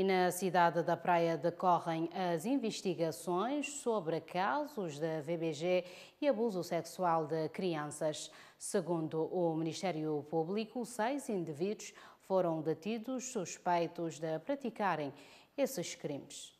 E na cidade da Praia decorrem as investigações sobre casos da VBG e abuso sexual de crianças. Segundo o Ministério Público, seis indivíduos foram detidos suspeitos de praticarem esses crimes.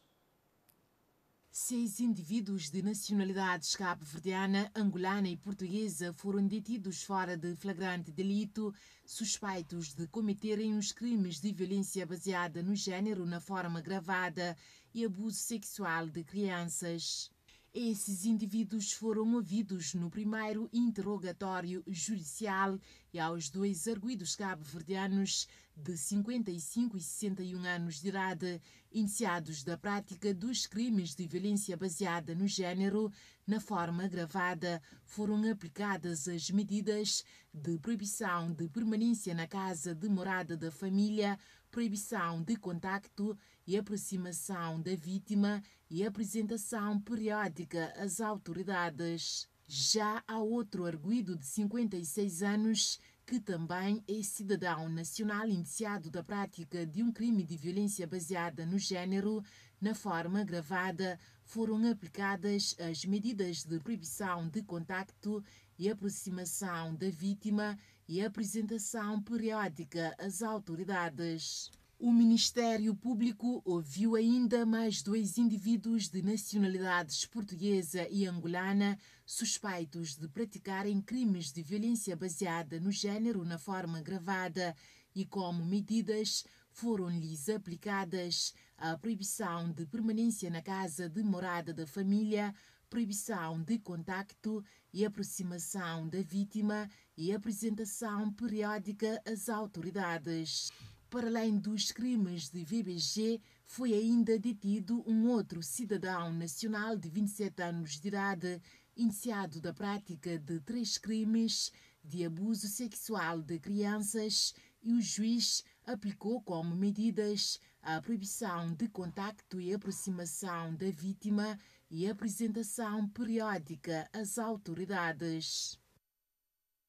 Seis indivíduos de nacionalidades cabo-verdiana, angolana e portuguesa foram detidos fora de flagrante delito, suspeitos de cometerem os crimes de violência baseada no género na forma gravada e abuso sexual de crianças. Esses indivíduos foram ouvidos no primeiro interrogatório judicial e aos dois arguidos cabo-verdianos de 55 e 61 anos de idade, iniciados da prática dos crimes de violência baseada no género na forma agravada, foram aplicadas as medidas de proibição de permanência na casa de morada da família, proibição de contacto e aproximação da vítima e apresentação periódica às autoridades. Já há outro arguído de 56 anos que também é cidadão nacional indiciado da prática de um crime de violência baseada no género, na forma gravada, foram aplicadas as medidas de proibição de contacto e aproximação da vítima e apresentação periódica às autoridades. O Ministério Público ouviu ainda mais dois indivíduos de nacionalidades portuguesa e angolana suspeitos de praticarem crimes de violência baseada no género na forma gravada e como medidas foram-lhes aplicadas a proibição de permanência na casa de morada da família, proibição de contacto e aproximação da vítima e apresentação periódica às autoridades. Para além dos crimes de VBG, foi ainda detido um outro cidadão nacional de 27 anos de idade, iniciado da prática de três crimes de abuso sexual de crianças e o juiz aplicou como medidas a proibição de contacto e aproximação da vítima e apresentação periódica às autoridades.